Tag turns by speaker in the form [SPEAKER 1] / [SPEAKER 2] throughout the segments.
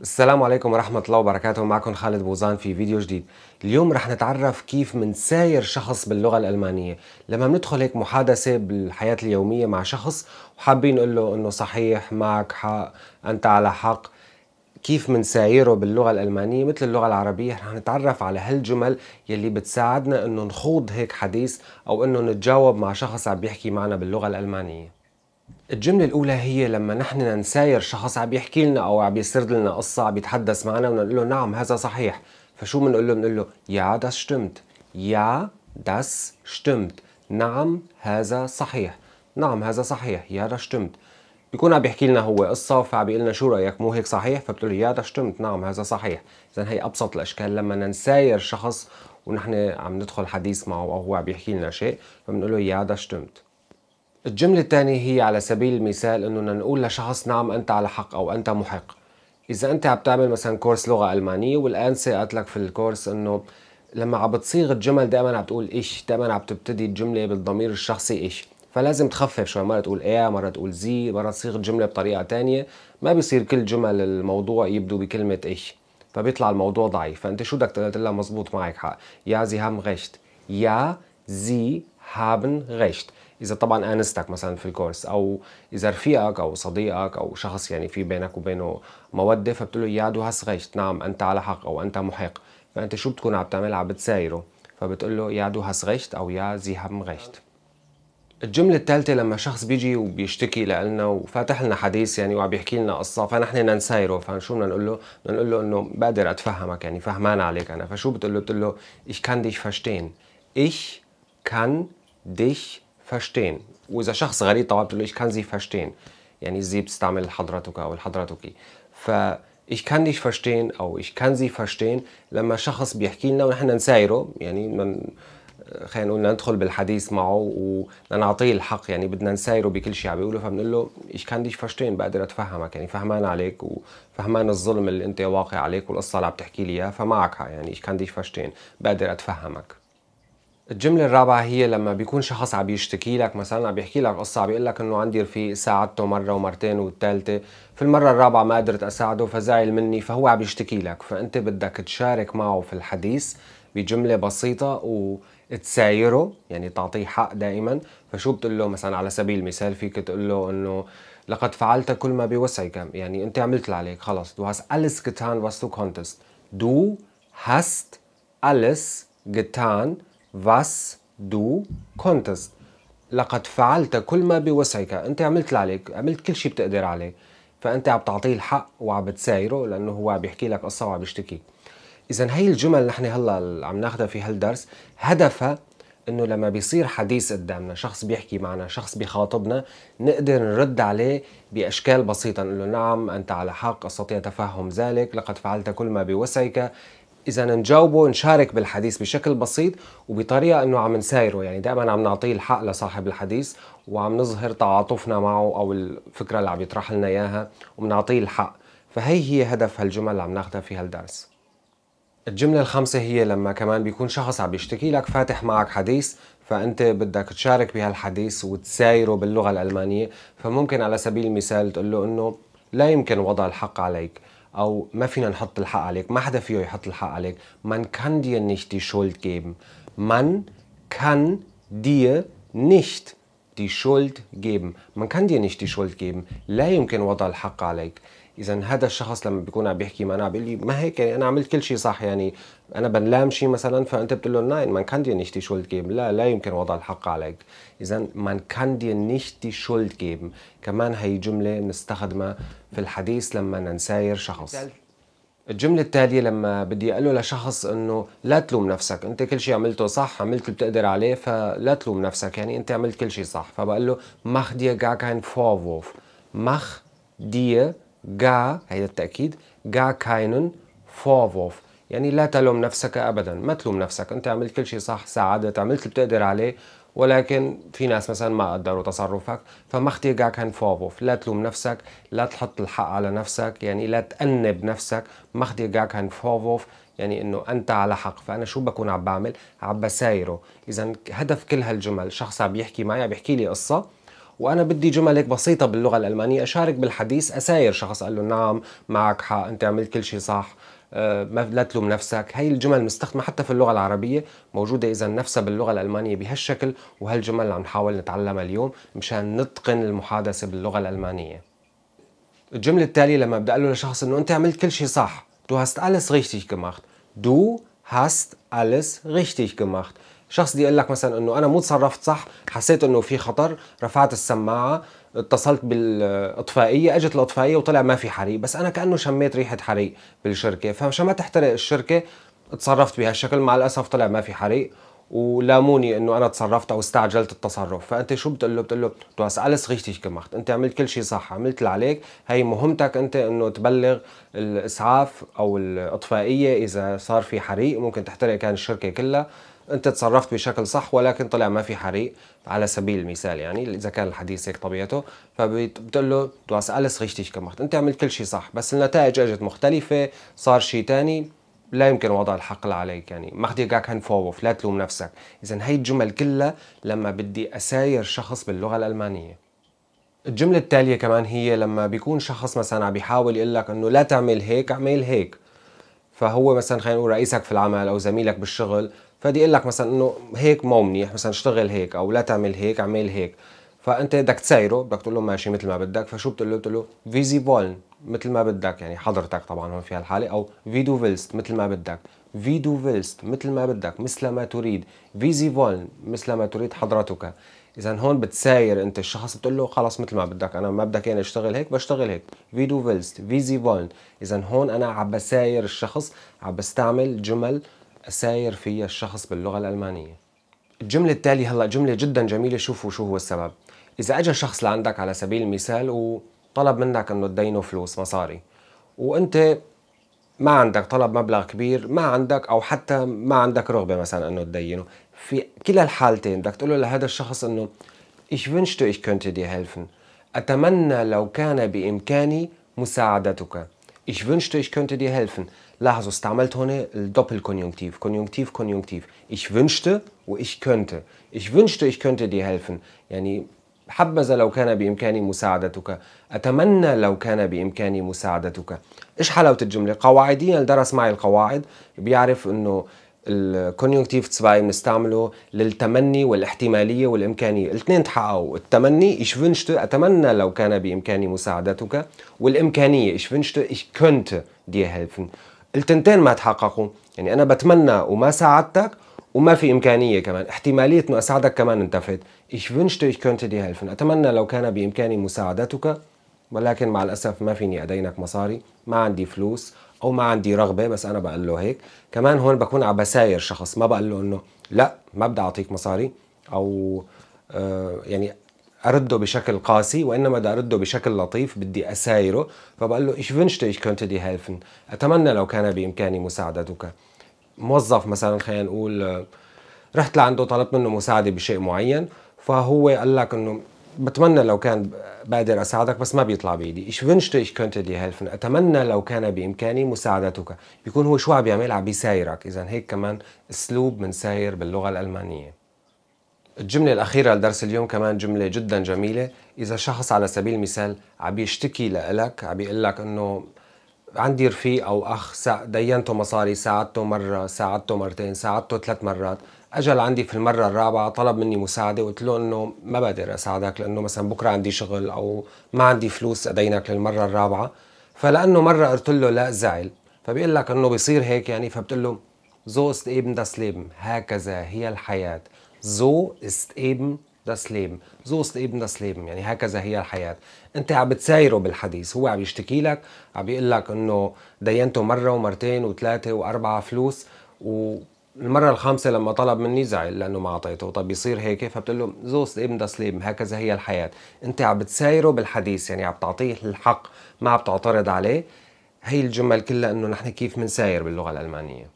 [SPEAKER 1] السلام عليكم ورحمة الله وبركاته معكم خالد بوزان في فيديو جديد اليوم رح نتعرف كيف منساير شخص باللغة الألمانية لما بندخل هيك محادثة بالحياة اليومية مع شخص وحابين نقول له أنه صحيح معك حق أنت على حق كيف منسايره باللغة الألمانية مثل اللغة العربية رح نتعرف على هالجمل يلي بتساعدنا أنه نخوض هيك حديث أو أنه نتجاوب مع شخص عم بيحكي معنا باللغة الألمانية الجملة الأولى هي لما نحن نساير شخص عم يحكي لنا أو عم يسرد لنا قصة عم يتحدث معنا ونقول له نعم هذا صحيح فشو بنقول له؟ بنقول له يا داس شتمت يا داس شتمت نعم هذا صحيح نعم هذا صحيح يا داس شتمت بيكون عم يحكي لنا هو قصة فعم بيقول لنا شو رأيك مو هيك صحيح فبتقول له يا داس شتمت نعم هذا صحيح إذا هي أبسط الأشكال لما نساير شخص ونحن عم ندخل حديث معه أو هو عم يحكي لنا شيء فبنقول له يا داس شتمت الجملة الثانية هي على سبيل المثال انه نقول لشخص نعم انت على حق او انت محق اذا انت عم تعمل مثلا كورس لغة المانية والانسة قالت لك في الكورس انه لما عم بتصيغ الجمل دائما عم بتقول ايش دائما عم تبتدي الجملة بالضمير الشخصي ايش فلازم تخفف شوي مرة تقول ايه مرة تقول زي مرة تصيغ الجملة بطريقة تانية ما بيصير كل جمل الموضوع يبدو بكلمة ايش فبيطلع الموضوع ضعيف فانت شو بدك تقول لها مزبوط معك حق يا زي هام غشت يا زي هابن غشت اذا طبعا انستك مثلا في الكورس او اذا رفيقك او صديقك او شخص يعني في بينك وبينه موده فبتقول له يا دوها غشت نعم انت على حق او انت محق فانت شو بتكون عم تعمل عم بتسايره فبتقول له يا دوها غشت او يا زي هم غيشت الجملة الثالثة لما شخص بيجي وبيشتكي لنا وفاتح لنا حديث يعني وعم يحكي لنا قصة فنحن بدنا نسايره فشو بدنا نقول له؟ بدنا نقول له انه بقدر اتفهمك يعني فهمان عليك انا فشو بتقول له؟ بتقول له ich kann dich verstehen ich kann dich verstehen واذا شخص غريب طبعا بتقول له ich kann sie verstehen يعني sie بتستعمل حضرتك او الحضرتك. ف ich kann dich verstehen او ich kann sie verstehen لما شخص بيحكي لنا ونحن نسايره يعني من خلينا نقول ندخل بالحديث معه ونعطيه الحق يعني بدنا نسايره بكل شيء عم بيقوله فبنقول له ايش كان ديش فشتين بقدر اتفهمك يعني فهمان عليك وفهمان الظلم اللي انت واقع عليك والقصه اللي عم تحكي لي اياها فمعك يعني ايش كان ديش فشتين بقدر اتفهمك الجملة الرابعة هي لما بيكون شخص عم يشتكي لك مثلا عم بيحكي لك قصة عم بيقول لك انه عندي رفيق ساعدته مرة ومرتين والثالثة، في المرة الرابعة ما قدرت اساعده فزعل مني فهو عم يشتكي لك، فانت بدك تشارك معه في الحديث بجملة بسيطة وتسايره يعني تعطيه حق دائما، فشو بتقول له مثلا على سبيل المثال فيك تقول له انه لقد فعلت كل ما بوسعك، يعني انت عملت اللي عليك خلص، دو hast alles getan was du konntest. دو هاست alles getan was du konntest لقد فعلت كل ما بوسعك انت عملت اللي عليك عملت كل شيء بتقدر عليه فانت عم تعطيه الحق وعم بتسايره لانه هو عم بيحكي لك قصه وعم بيشتكي اذا هي الجمل اللي نحن هلا عم ناخذها في هالدرس هدفها انه لما بيصير حديث قدامنا شخص بيحكي معنا شخص بيخاطبنا نقدر نرد عليه باشكال بسيطه نقول له نعم انت على حق استطيع تفهم ذلك لقد فعلت كل ما بوسعك اذا نجاوبه نشارك بالحديث بشكل بسيط وبطريقه انه عم نسايره يعني دائما عم نعطيه الحق لصاحب الحديث وعم نظهر تعاطفنا معه او الفكره اللي عم يطرح لنا اياها وبنعطيه الحق فهي هي هدف هالجمل اللي عم ناخذها في هالدرس الجملة الخامسة هي لما كمان بيكون شخص عم يشتكي لك فاتح معك حديث فأنت بدك تشارك بهالحديث وتسايره باللغة الألمانية فممكن على سبيل المثال تقول له أنه لا يمكن وضع الحق عليك او ما فينا نحط الحق عليك ما حدا فيه يحط الحق عليك man kann dir nicht die Schuld geben man kann dir nicht die Schuld geben man kann dir nicht die Schuld geben لا يمكن وضع الحق عليك اذا هذا الشخص لما بيكون عم بيحكي معنا بيقول لي ما هيك يعني انا عملت كل شيء صح يعني انا بنلام شيء مثلا فانت بتقول له ناين مان كان دي دي شولد جيم لا لا يمكن وضع الحق عليك اذا مان كان دي دي شولد جيم كمان هي جمله بنستخدمها في الحديث لما نساير شخص الجملة التالية لما بدي أقول له لشخص إنه لا تلوم نفسك، أنت كل شيء عملته صح، عملت اللي بتقدر عليه فلا تلوم نفسك، يعني أنت عملت كل شيء صح، فبقول له مخ دي غا كاين فورورف، mach دي جا هيدا التأكيد جا كاينن فوفوف يعني لا تلوم نفسك أبدا ما تلوم نفسك أنت عملت كل شيء صح ساعدت عملت اللي بتقدر عليه ولكن في ناس مثلا ما قدروا تصرفك فما اختي جا كان فوفوف لا تلوم نفسك لا تحط الحق على نفسك يعني لا تأنب نفسك ما اختي جا كان فوفوف يعني انه انت على حق فانا شو بكون عم بعمل عم بسايره اذا هدف كل هالجمل شخص عم يحكي معي عم يحكي لي قصه وانا بدي جمل هيك بسيطه باللغه الالمانيه اشارك بالحديث اساير شخص قال له نعم معك حق انت عملت كل شيء صح آه، ما لا تلوم نفسك هي الجمل مستخدمة حتى في اللغة العربية موجودة إذا نفسها باللغة الألمانية بهالشكل وهالجمل اللي عم نحاول نتعلمها اليوم مشان نتقن المحادثة باللغة الألمانية الجملة التالية لما بدي أقول له لشخص إنه أنت عملت كل شيء صح Du hast alles richtig gemacht Du hast alles richtig gemacht شخص دي يقول لك مثلا انه انا مو تصرفت صح حسيت انه في خطر رفعت السماعه اتصلت بالاطفائيه اجت الاطفائيه وطلع ما في حريق بس انا كانه شميت ريحه حريق بالشركه فمشان ما تحترق الشركه تصرفت بهالشكل مع الاسف طلع ما في حريق ولاموني انه انا تصرفت او استعجلت التصرف فانت شو بتقول له بتقول له تو اسالس alles richtig gemacht انت عملت كل شيء صح عملت اللي عليك هي مهمتك انت انه تبلغ الاسعاف او الاطفائيه اذا صار في حريق ممكن تحترق كان الشركه كلها انت تصرفت بشكل صح ولكن طلع ما في حريق على سبيل المثال يعني اذا كان الحديث هيك طبيعته فبتقول له تو اسالس alles richtig gemacht انت عملت كل شيء صح بس النتائج اجت مختلفه صار شيء ثاني لا يمكن وضع الحقل عليك يعني ما اياك فوف لا تلوم نفسك اذا هي الجمل كلها لما بدي اساير شخص باللغه الالمانيه الجملة التالية كمان هي لما بيكون شخص مثلا عم بيحاول يقول لك انه لا تعمل هيك اعمل هيك فهو مثلا خلينا نقول رئيسك في العمل او زميلك بالشغل فدي يقول لك مثلا انه هيك مو منيح مثلا اشتغل هيك او لا تعمل هيك اعمل هيك فانت بدك تسايره بدك تقول له ماشي مثل ما بدك فشو بتقول له بتقول له فيزي فولن مثل ما بدك يعني حضرتك طبعا هون في هالحاله او فيدو فيلست مثل ما بدك فيدو فيلست مثل ما بدك مثل ما تريد فيزي فولن مثل ما تريد حضرتك اذا هون بتساير انت الشخص بتقول له خلص مثل ما بدك انا ما بدك يعني اشتغل هيك بشتغل هيك فيدو فيلست فيزي فولن اذا هون انا عم بساير الشخص عم بستعمل جمل اساير فيها الشخص باللغه الالمانيه الجمله التاليه هلا جمله جدا جميله شوفوا شو هو السبب إذا أجا شخص لعندك على سبيل المثال وطلب منك إنه تدينه فلوس مصاري وأنت ما عندك طلب مبلغ كبير ما عندك أو حتى ما عندك رغبة مثلا إنه تدينه في كلا الحالتين بدك تقول له لهذا الشخص إنه Ich wünschte, ich könnte dir helfen. أتمنى لو كان بإمكاني مساعدتك. Ich wünschte, ich könnte dir helfen. لاحظوا استعملت هنا الدوبل كونيونكتيف كونيونكتيف كونيونكتيف ich wünschte و ich könnte ich wünschte ich könnte dir helfen يعني حبذا لو كان بإمكاني مساعدتك أتمنى لو كان بإمكاني مساعدتك إيش حلاوة الجملة قواعديا درس معي القواعد بيعرف أنه الكونيونكتيف 2 بنستعمله للتمني والاحتمالية والإمكانية الاثنين تحققوا التمني ايش wünschte أتمنى لو كان بإمكاني مساعدتك والإمكانية ايش wünschte ايش كنت دي helfen التنتين ما تحققوا يعني أنا بتمنى وما ساعدتك وما في إمكانية كمان احتمالية أنه أساعدك كمان انتفت ايش wünschte ich könnte dir helfen أتمنى لو كان بإمكاني مساعدتك ولكن مع الأسف ما فيني أدينك مصاري ما عندي فلوس أو ما عندي رغبة بس أنا بقول له هيك كمان هون بكون عم بساير شخص ما بقول له أنه لا ما بدي أعطيك مصاري أو آه، يعني أرده بشكل قاسي وإنما بدي أرده بشكل لطيف بدي أسايره فبقول له ايش wünschte ich könnte dir helfen أتمنى لو كان بإمكاني مساعدتك موظف مثلا خلينا نقول رحت لعنده طلبت منه مساعده بشيء معين فهو قال لك انه بتمنى لو كان بقدر اساعدك بس ما بيطلع بايدي ايش wünschte ايش كنت دي هيلفن اتمنى لو كان بامكاني مساعدتك بيكون هو شو عم بيعمل عم بيسايرك اذا هيك كمان اسلوب ساير باللغه الالمانيه الجمله الاخيره لدرس اليوم كمان جمله جدا جميله اذا شخص على سبيل المثال عم بيشتكي لك عم بيقول لك انه عندي رفيق او اخ دينته مصاري ساعدته مره ساعدته مرتين ساعدته ثلاث مرات اجل عندي في المره الرابعه طلب مني مساعده قلت له انه ما بقدر اساعدك لانه مثلا بكره عندي شغل او ما عندي فلوس ادينك للمره الرابعه فلانه مره قلت له لا زعل فبيقول لك انه بيصير هيك يعني فبتقول له زو است ايبن das Leben. هكذا هي الحياة. زو است ايبن ذاتس ليب زو ليب ذاتس ليب يعني هكذا هي الحياه انت عم بتسايره بالحديث هو عم يشتكي لك عم بيقول لك انه دينته مره ومرتين وثلاثه واربعه فلوس و المرة الخامسة لما طلب مني زعل لأنه ما أعطيته طب يصير هيك فبتقول له زوست ابن دسليم هكذا هي الحياة أنت عم بتسايره بالحديث يعني عم بتعطيه الحق ما عم تعترض عليه هي الجمل كلها أنه نحن كيف بنساير باللغة الألمانية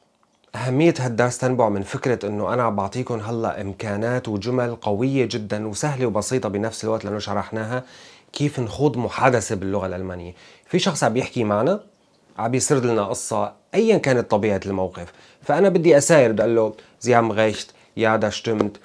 [SPEAKER 1] أهمية هالدرس تنبع من فكرة أنه أنا بعطيكم هلأ إمكانات وجمل قوية جدا وسهلة وبسيطة بنفس الوقت لأنه شرحناها كيف نخوض محادثة باللغة الألمانية في شخص عم يحكي معنا عم يسرد لنا قصة أيا كانت طبيعة الموقف فأنا بدي أساير بدي أقول له زي haben غيشت يا دا شتمت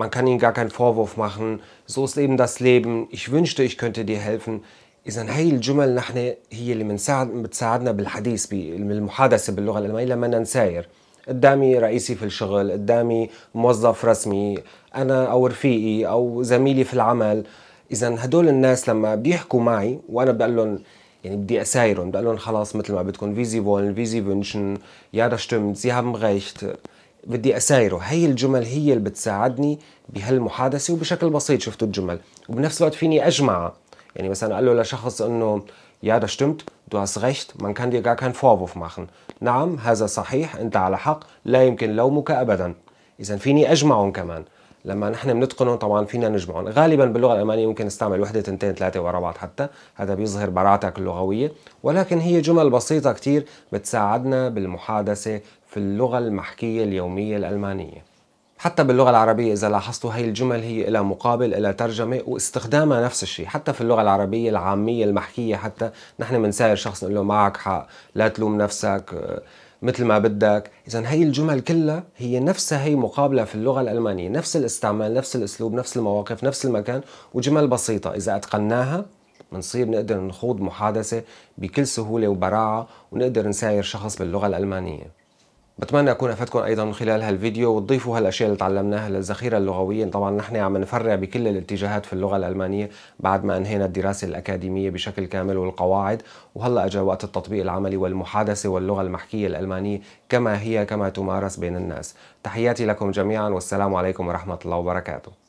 [SPEAKER 1] man kann Ihnen gar keinen Vorwurf machen, so ist eben das Leben, ich wünschte ich könnte dir helfen إذا هي الجمل نحن هي اللي بنساعد بتساعدنا بالحديث بالمحادثة باللغة الألمانية لما نساير قدامي رئيسي في الشغل قدامي موظف رسمي انا او رفيقي او زميلي في العمل اذا هدول الناس لما بيحكوا معي وانا بقول لهم يعني بدي اسايرهم بقول لهم خلاص مثل ما بدكم فيزي فولن فيزي فنشن يا رشتمت سي هابن غيشت بدي اسايره هي الجمل هي اللي بتساعدني بهالمحادثه وبشكل بسيط شفتوا الجمل وبنفس الوقت فيني اجمعها يعني مثلا اقول له لشخص انه Ja, das stimmt, du hast recht, man kann dir gar keinen Vorwurf machen. نعم هذا صحيح أنت على حق لا يمكن لومك أبدا إذا فيني أجمعهم كمان لما نحن بنتقنهم طبعا فينا نجمعهم غالبا باللغه الالمانيه ممكن نستعمل وحده تنتين ثلاثه ورا بعض حتى هذا بيظهر براعتك اللغويه ولكن هي جمل بسيطه كثير بتساعدنا بالمحادثه في اللغه المحكيه اليوميه الالمانيه حتى باللغة العربية إذا لاحظتوا هي الجمل هي إلى مقابل إلى ترجمة واستخدامها نفس الشيء حتى في اللغة العربية العامية المحكية حتى نحن بنساير شخص نقول له معك حق لا تلوم نفسك آه، مثل ما بدك إذا هي الجمل كلها هي نفسها هي مقابلة في اللغة الألمانية نفس الاستعمال نفس الأسلوب نفس المواقف نفس المكان وجمل بسيطة إذا أتقناها بنصير نقدر نخوض محادثة بكل سهولة وبراعة ونقدر نساير شخص باللغة الألمانية بتمنى اكون افدتكم ايضا من خلال هالفيديو وتضيفوا هالاشياء اللي تعلمناها للذخيره اللغويه طبعا نحن عم نفرع بكل الاتجاهات في اللغه الالمانيه بعد ما انهينا الدراسه الاكاديميه بشكل كامل والقواعد وهلا اجى وقت التطبيق العملي والمحادثه واللغه المحكيه الالمانيه كما هي كما تمارس بين الناس تحياتي لكم جميعا والسلام عليكم ورحمه الله وبركاته